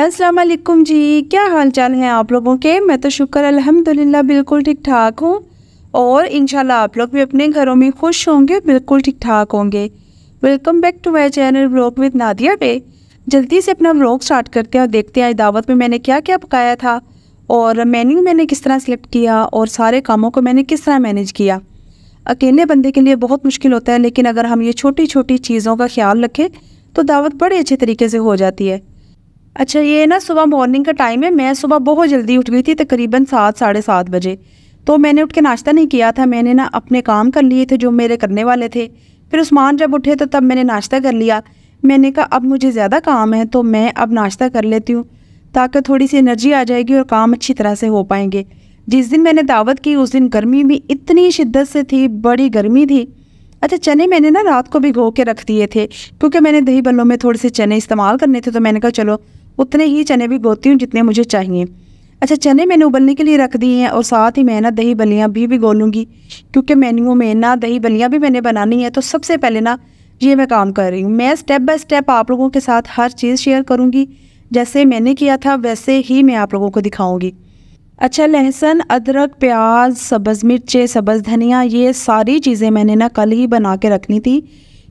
असलकुम जी क्या हाल चाल हैं आप लोगों के मैं तो शुक्र अल्हम्दुलिल्लाह बिल्कुल ठीक ठाक हूँ और इन आप लोग भी अपने घरों में खुश होंगे बिल्कुल ठीक ठाक होंगे welcome back to my channel blog with Nadia पे जल्दी से अपना ब्लॉग स्टार्ट करते हैं और देखते हैं दावत में मैंने क्या क्या पकाया था और मेन्यू मैंने किस तरह सेलेक्ट किया और सारे कामों को मैंने किस तरह मैनेज किया अकेले बंदे के लिए बहुत मुश्किल होता है लेकिन अगर हम ये छोटी छोटी चीज़ों का ख्याल रखें तो दावत बड़े अच्छे तरीके से हो जाती है अच्छा ये ना सुबह मॉर्निंग का टाइम है मैं सुबह बहुत जल्दी उठ गई थी तकरीबन सात साढ़े सात बजे तो मैंने उठ के नाश्ता नहीं किया था मैंने ना अपने काम कर लिए थे जो मेरे करने वाले थे फिर उस्मान जब उठे तो तब मैंने नाश्ता कर लिया मैंने कहा अब मुझे ज़्यादा काम है तो मैं अब नाश्ता कर लेती हूँ ताकि थोड़ी सी एनर्जी आ जाएगी और काम अच्छी तरह से हो पाएंगे जिस दिन मैंने दावत की उस दिन गर्मी भी इतनी शिद्दत से थी बड़ी गर्मी थी अच्छा चने मैंने ना रात को भिगो के रख दिए थे क्योंकि मैंने दही बल्लों में थोड़े से चने इस्तेमाल करने थे तो मैंने कहा चलो उतने ही चने भी गोती हूँ जितने मुझे चाहिए अच्छा चने मैंने उबलने के लिए रख दिए हैं और साथ ही मैं ना दही बलियाँ भी भी गोलूँगी क्योंकि मेन्यू में ना दही बलियाँ भी मैंने बनानी है तो सबसे पहले ना ये मैं काम कर रही हूँ मैं स्टेप बाय स्टेप आप लोगों के साथ हर चीज़ शेयर करूँगी जैसे मैंने किया था वैसे ही मैं आप लोगों को दिखाऊँगी अच्छा लहसुन अदरक प्याज सब्ज़ मिर्चें सब्ज़ धनिया ये सारी चीज़ें मैंने ना कल ही बना के रखनी थी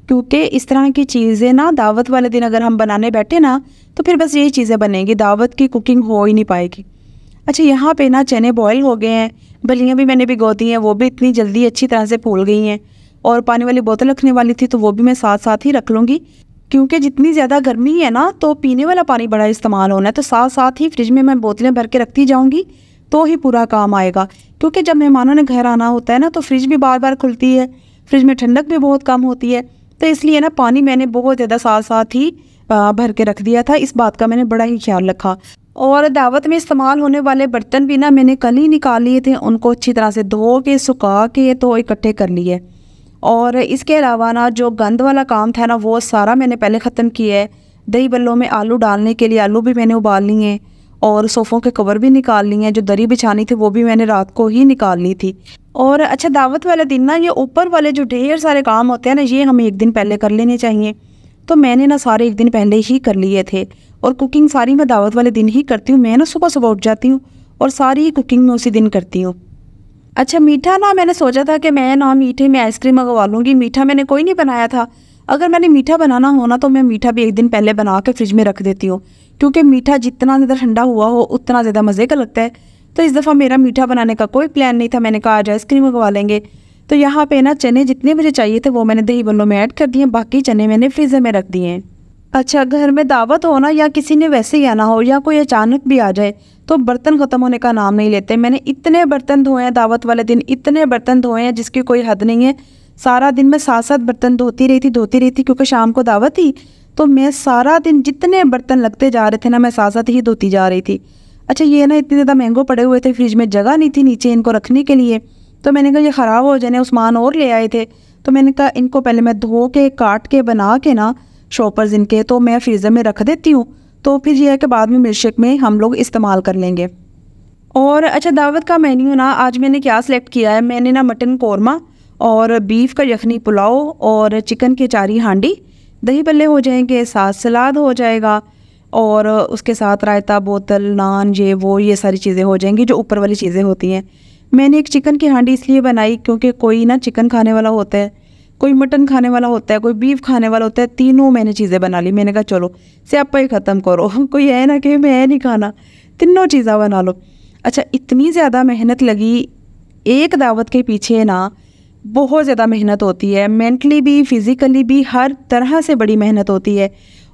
क्योंकि इस तरह की चीज़ें ना दावत वाले दिन अगर हम बनाने बैठे ना तो फिर बस यही चीज़ें बनेंगी दावत की कुकिंग हो ही नहीं पाएगी अच्छा यहाँ पे ना चने बॉयल हो गए हैं बलियाँ भी मैंने भिगो दी हैं वो भी इतनी जल्दी अच्छी तरह से फूल गई हैं और पानी वाली बोतल रखने वाली थी तो वो भी मैं साथ साथ ही रख लूँगी क्योंकि जितनी ज़्यादा गर्मी है ना तो पीने वाला पानी बड़ा इस्तेमाल होना है तो साथ साथ ही फ्रिज में मैं बोतलें भर के रखती जाऊँगी तो ही पूरा काम आएगा क्योंकि जब मेहमानों ने घर आना होता है ना तो फ्रिज भी बार बार खुलती है फ्रिज में ठंडक भी बहुत कम होती है तो इसलिए ना पानी मैंने बहुत ज़्यादा साथ साथ ही भर के रख दिया था इस बात का मैंने बड़ा ही ख्याल रखा और दावत में इस्तेमाल होने वाले बर्तन भी ना मैंने कल ही निकाल लिए थे उनको अच्छी तरह से धो के सुखा के तो इकट्ठे कर लिए और इसके अलावा ना जो गंद वाला काम था ना वो सारा मैंने पहले ख़त्म किया है दही बल्लों में आलू डालने के लिए आलू भी मैंने उबाल लिए और सोफ़ों के कवर भी निकाल लिए हैं जो दरी बिछानी थी वो भी मैंने रात को ही निकाल ली थी और अच्छा दावत वाले दिन ना ये ऊपर वाले जो ढेर सारे काम होते हैं ना ये हमें एक दिन पहले कर लेने चाहिए तो मैंने ना सारे एक दिन पहले ही कर लिए थे और कुकिंग सारी मैं दावत वाले दिन ही करती हूँ मैं ना सुबह सुबह उठ जाती हूँ और सारी कुकिंग मैं उसी दिन करती हूँ अच्छा मीठा ना मैंने सोचा था कि मैं ना मीठे में आइसक्रीम मंगवा लूँगी मीठा मैंने कोई नहीं बनाया था अगर मैंने मीठा बनाना होना तो मैं मीठा भी एक दिन पहले बना के फ्रिज में रख देती हूँ क्योंकि मीठा जितना ज़्यादा ठंडा हुआ हो उतना ज़्यादा मज़े का लगता है तो इस दफ़ा मेरा मीठा बनाने का कोई प्लान नहीं था मैंने कहा आज आइसक्रीम मंगवा लेंगे तो यहाँ पे ना चने जितने मुझे चाहिए थे वो मैंने दही बल्लों में ऐड कर दिए बाकी चने मैंने फ्रीज़र में रख दिए हैं अच्छा घर में दावत हो ना या किसी ने वैसे ही आना हो या कोई अचानक भी आ जाए तो बर्तन ख़त्म होने का नाम नहीं लेते मैंने इतने बर्तन धोए हैं दावत वाले दिन इतने बर्तन धोए हैं जिसकी कोई हद नहीं है सारा दिन मैं सात सात बर्तन धोती रही थी धोती रही थी क्योंकि शाम को दावत थी तो मैं सारा दिन जितने बर्तन लगते जा रहे थे ना मैं साथ साथ ही धोती जा रही थी अच्छा ये ना इतने ज़्यादा महंगो पड़े हुए थे फ्रिज में जगह नहीं थी नीचे इनको रखने के लिए तो मैंने कहा ये ख़राब हो जाने उस्मान और ले आए थे तो मैंने कहा इनको पहले मैं धो के काट के बना के ना शॉपर्स इनके तो मैं फ्रीज़र में रख देती हूँ तो फिर यह है कि बाद में मिल्कशेक में हम लोग इस्तेमाल कर लेंगे और अच्छा दावत का मेन्यू ना आज मैंने क्या सिलेक्ट किया है मैंने ना मटन कौरमा और बीफ का यखनी पुलाव और चिकन की चारी हांडी दही बल्ले हो जाएंगे साथ सलाद हो जाएगा और उसके साथ रायता बोतल नान ये वो ये सारी चीज़ें हो जाएंगी जो ऊपर वाली चीज़ें होती हैं मैंने एक चिकन की हांडी इसलिए बनाई क्योंकि कोई ना चिकन खाने वाला होता है कोई मटन खाने वाला होता है कोई बीफ खाने वाला होता है तीनों मैंने चीज़ें बना ली मैंने कहा चलो स्यापा ही ख़त्म करो कोई है ना कि मैं नहीं खाना तीनों चीज़ा बना लो अच्छा इतनी ज़्यादा मेहनत लगी एक दावत के पीछे ना बहुत ज़्यादा मेहनत होती है मेंटली भी फ़िज़िकली भी हर तरह से बड़ी मेहनत होती है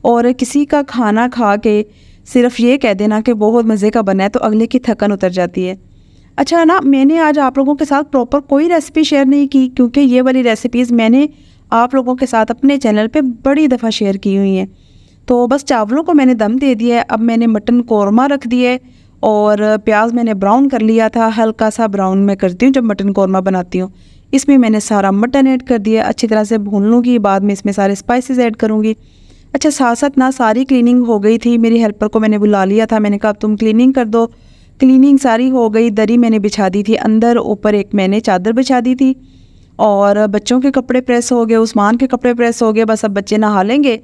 और किसी का खाना खा के सिर्फ ये कह देना कि बहुत मज़े का बना है तो अगले की थकन उतर जाती है अच्छा ना मैंने आज आप लोगों के साथ प्रॉपर कोई रेसिपी शेयर नहीं की क्योंकि ये वाली रेसिपीज़ मैंने आप लोगों के साथ अपने चैनल पर बड़ी दफ़ा शेयर की हुई हैं तो बस चावलों को मैंने दम दे दिया है अब मैंने मटन कौरमा रख दिया है और प्याज मैंने ब्राउन कर लिया था हल्का सा ब्राउन मैं करती हूँ जब मटन कौरमा बनाती हूँ इसमें मैंने सारा मटन ऐड कर दिया अच्छी तरह से भून लूँगी बाद में इसमें सारे स्पाइसेस ऐड करूँगी अच्छा साथ साथ ना सारी क्लीनिंग हो गई थी मेरी हेल्पर को मैंने बुला लिया था मैंने कहा तुम क्लीनिंग कर दो क्लीनिंग सारी हो गई दरी मैंने बिछा दी थी अंदर ऊपर एक मैंने चादर बिछा दी थी और बच्चों के कपड़े प्रेस हो गए उस्मान के कपड़े प्रेस हो गए बस अब बच्चे नहा लेंगे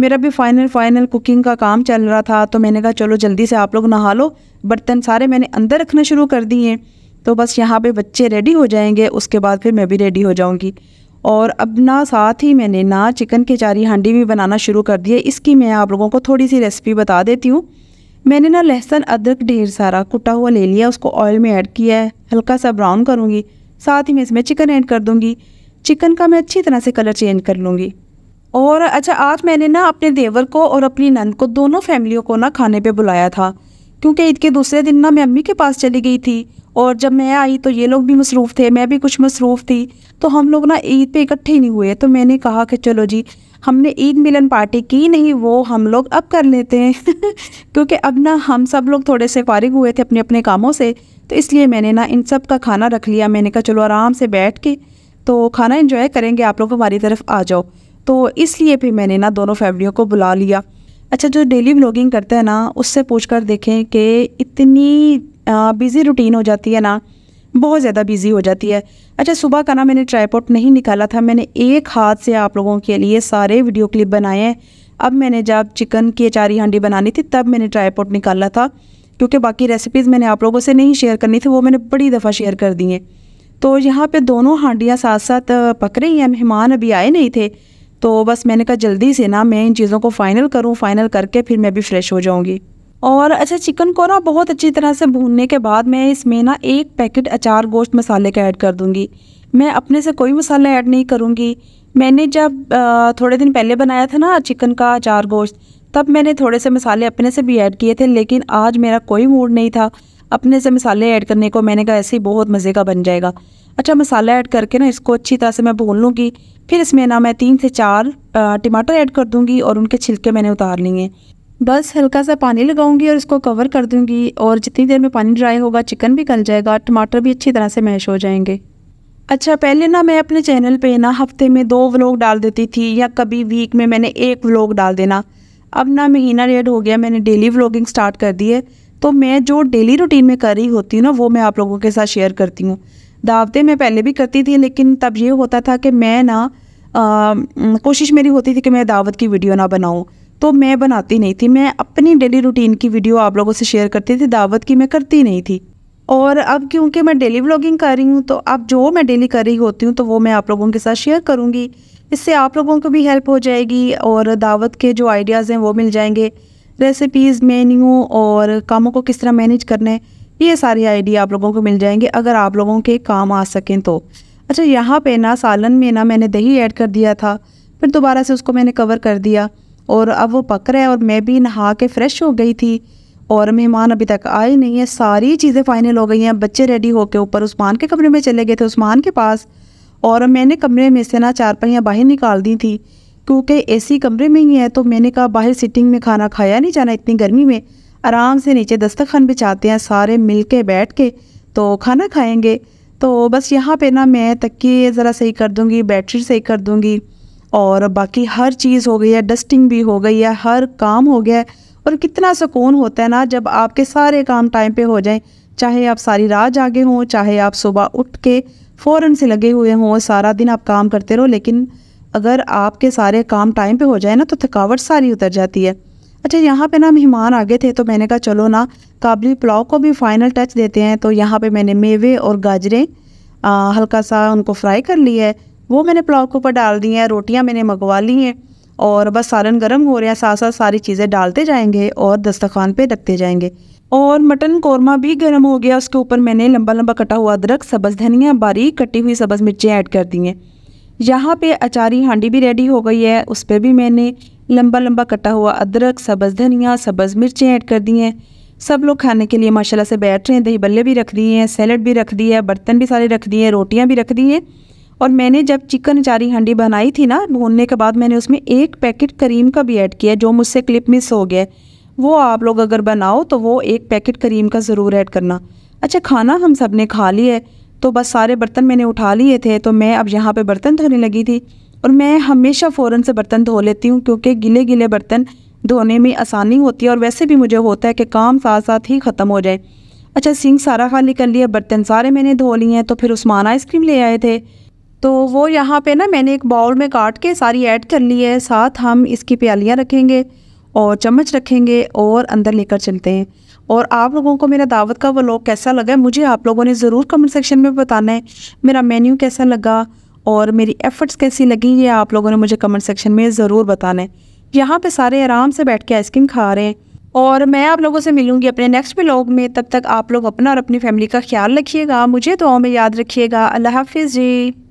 मेरा भी फाइनल फाइनल कुकिंग का काम चल रहा था तो मैंने कहा चलो जल्दी से आप लोग नहा लो बर्तन सारे मैंने अंदर रखना शुरू कर दिए तो बस यहाँ पे बच्चे रेडी हो जाएंगे उसके बाद फिर मैं भी रेडी हो जाऊँगी और अब ना साथ ही मैंने ना चिकन के चारी हांडी भी बनाना शुरू कर दी है इसकी मैं आप लोगों को थोड़ी सी रेसिपी बता देती हूँ मैंने ना लहसुन अदरक ढेर सारा कुटा हुआ ले लिया उसको ऑयल में ऐड किया है हल्का सा ब्राउन करूँगी साथ ही मैं इसमें चिकन ऐड कर दूँगी चिकन का मैं अच्छी तरह से कलर चेंज कर लूँगी और अच्छा आज मैंने ना अपने देवर को और अपनी नंद को दोनों फैमिलियों को ना खाने पे बुलाया था क्योंकि ईद के दूसरे दिन ना मैं अम्मी के पास चली गई थी और जब मैं आई तो ये लोग भी मसरूफ़ थे मैं भी कुछ मसरूफ़ थी तो हम लोग ना ईद पे इकट्ठे नहीं हुए तो मैंने कहा कि चलो जी हमने ईद मिलन पार्टी की नहीं वो हम लोग अब कर लेते हैं क्योंकि अब ना हम सब लोग थोड़े से फारिग हुए थे अपने अपने कामों से तो इसलिए मैंने ना इन सब का खाना रख लिया मैंने कहा चलो आराम से बैठ के तो खाना इन्जॉय करेंगे आप लोग हमारी तरफ आ जाओ तो इसलिए फिर मैंने ना दोनों फैमिलियों को बुला लिया अच्छा जो डेली ब्लॉगिंग करते हैं ना उससे पूछ कर देखें कि इतनी बिज़ी रूटीन हो जाती है ना बहुत ज़्यादा बिज़ी हो जाती है अच्छा सुबह का ना मैंने ट्राईपोर्ट नहीं निकाला था मैंने एक हाथ से आप लोगों के लिए सारे वीडियो क्लिप बनाए हैं अब मैंने जब चिकन की अचारी हांडी बनानी थी तब मैंने ट्राईपोर्ट निकाला था क्योंकि बाकी रेसिपीज़ मैंने आप लोगों से नहीं शेयर करनी थी वो मैंने बड़ी दफ़ा शेयर कर दी हैं तो यहाँ पर दोनों हांडियाँ साथ साथ पक रही हैं मेहमान अभी आए नहीं थे तो बस मैंने कहा जल्दी से ना मैं इन चीज़ों को फ़ाइनल करूँ फ़ाइनल करके फिर मैं भी फ़्रेश हो जाऊँगी और अच्छा चिकन को ना बहुत अच्छी तरह से भूनने के बाद मैं इसमें ना एक पैकेट अचार गोश्त मसाले का ऐड कर दूँगी मैं अपने से कोई मसाला ऐड नहीं करूँगी मैंने जब थोड़े दिन पहले बनाया था ना चिकन का अचार गोश्त तब मैंने थोड़े से मसाले अपने से भी ऐड किए थे लेकिन आज मेरा कोई मूड नहीं था अपने से मसाले ऐड करने को मैंने कहा ऐसे ही बहुत मज़े का बन जाएगा अच्छा मसाला ऐड करके ना इसको अच्छी तरह से मैं भून लूँगी फिर इसमें ना मैं तीन से चार टमाटर ऐड कर दूँगी और उनके छिलके मैंने उतार लिए बस हल्का सा पानी लगाऊंगी और इसको कवर कर दूंगी और जितनी देर में पानी ड्राई होगा चिकन भी गल जाएगा टमाटर भी अच्छी तरह से मैश हो जाएंगे अच्छा पहले ना मैं अपने चैनल पे ना हफ्ते में दो व्लॉग डाल देती थी या कभी वीक में मैंने एक व्लॉग डाल देना अब ना महीना डेढ़ हो गया मैंने डेली व्लॉगिंग स्टार्ट कर दी है तो मैं जो डेली रूटीन में कर रही होती हूँ ना वो मैं आप लोगों के साथ शेयर करती हूँ दावतें मैं पहले भी करती थी लेकिन तब ये होता था कि मैं ना कोशिश मेरी होती थी कि मैं दावत की वीडियो ना बनाऊँ तो मैं बनाती नहीं थी मैं अपनी डेली रूटीन की वीडियो आप लोगों से शेयर करती थी दावत की मैं करती नहीं थी और अब क्योंकि मैं डेली व्लॉगिंग कर रही हूँ तो अब जो मैं डेली कर रही होती हूँ तो वो मैं आप लोगों के साथ शेयर करूँगी इससे आप लोगों को भी हेल्प हो जाएगी और दावत के जो आइडियाज़ हैं वो मिल जाएंगे रेसिपीज़ मेन्यू और कामों को किस तरह मैनेज करना है ये सारे आइडिया आप लोगों को मिल जाएंगे अगर आप लोगों के काम आ सकें तो अच्छा यहाँ पे ना सालन में ना मैंने दही ऐड कर दिया था फिर दोबारा से उसको मैंने कवर कर दिया और अब वो पक रहा है और मैं भी नहा के फ़्रेश हो गई थी और मेहमान अभी तक आए नहीं है सारी चीज़ें फ़ाइनल हो गई हैं बच्चे रेडी होकर ऊपर उस्मान के कमरे में चले गए थे उस्मान के पास और मैंने कमरे में से ना पहियाँ बाहर निकाल दी थी क्योंकि एसी कमरे में ही है तो मैंने कहा बाहर सिटिंग में खाना खाया नहीं जाना इतनी गर्मी में आराम से नीचे दस्तखान बिछाते हैं सारे मिल के बैठ के तो खाना खाएँगे तो बस यहाँ पर ना मैं तक ज़रा सही कर दूँगी बैटरी सही कर दूँगी और बाकी हर चीज़ हो गई है डस्टिंग भी हो गई है हर काम हो गया है और कितना सुकून होता है ना जब आपके सारे काम टाइम पे हो जाएं चाहे आप सारी रात जागे हों चाहे आप सुबह उठ के फ़ौर से लगे हुए हों सारा दिन आप काम करते रहो लेकिन अगर आपके सारे काम टाइम पे हो जाए ना तो थकावट सारी उतर जाती है अच्छा यहाँ पे ना मेहमान आ गए थे तो मैंने कहा चलो ना काबली पुलाव को भी फाइनल टच देते हैं तो यहाँ पे मैंने मेवे और गाजरें हल्का सा उनको फ्राई कर लिया है वो मैंने पुलाव के ऊपर डाल दी हैं रोटियाँ मैंने मंगवा ली हैं और बस सालन गर्म हो रहा है साथ साथ सारी चीज़ें डालते जाएंगे और दस्तखान पे रखते जाएंगे और मटन कौरमा भी गर्म हो गया उसके ऊपर मैंने लंबा लंबा कटा हुआ अदरक सब्ज़ धनिया बारीक कटी हुई सब्ज़ मिर्चें ऐड कर दी हैं यहाँ पे अचारी हांडी भी रेडी हो गई है उस पर भी मैंने लंबा लंबा कटा हुआ अदरक सब्ज़ धनिया सब्ज़ मिर्चें ऐड कर दी हैं सब लोग खाने के लिए माशाल्लाह से बैठ रहे हैं दही बल्ले भी रख दिए हैं सैलड भी रख दिए है बर्तन भी सारे रख दिए हैं रोटियाँ भी रख दी हैं और मैंने जब चिकन चारी हंडी बनाई थी ना भूनने के बाद मैंने उसमें एक पैकेट करीम का भी ऐड किया जो मुझसे क्लिप मिस हो गया वो आप लोग अगर बनाओ तो वो एक पैकेट करीम का ज़रूर ऐड करना अच्छा खाना हम सब ने खा लिया है तो बस सारे बर्तन मैंने उठा लिए थे तो मैं अब यहाँ पर बर्तन धोने लगी थी और मैं हमेशा फ़ौर से बर्तन धो लेती हूँ क्योंकि गिले गिले बर्तन धोने में आसानी होती है और वैसे भी मुझे होता है कि काम साथ साथ ही ख़त्म हो जाए अच्छा सिंह सारा खाली कर लिया बर्तन सारे मैंने धो लिए हैं तो फिर उस्मान आइसक्रीम ले आए थे तो वो यहाँ पे ना मैंने एक बाउल में काट के सारी ऐड कर ली है साथ हम इसकी प्यालियाँ रखेंगे और चम्मच रखेंगे और अंदर लेकर चलते हैं और आप लोगों को मेरा दावत का व्लॉग कैसा लगा है मुझे आप लोगों ने ज़रूर कमेंट सेक्शन में बताना है मेरा मेन्यू कैसा लगा और मेरी एफ़र्ट्स कैसी लगी ये आप लोगों ने मुझे कमेंट सेक्शन में ज़रूर बताना है यहाँ पे सारे आराम से बैठ के आइसक्रीम खा रहे हैं और मैं आप लोगों से मिलूंगी अपने नेक्स्ट ब्लॉग में तब तक आप लोग अपना और अपनी फैमिली का ख्याल रखिएगा मुझे तो में याद रखिएगा अल्लाह हाफिज़ जी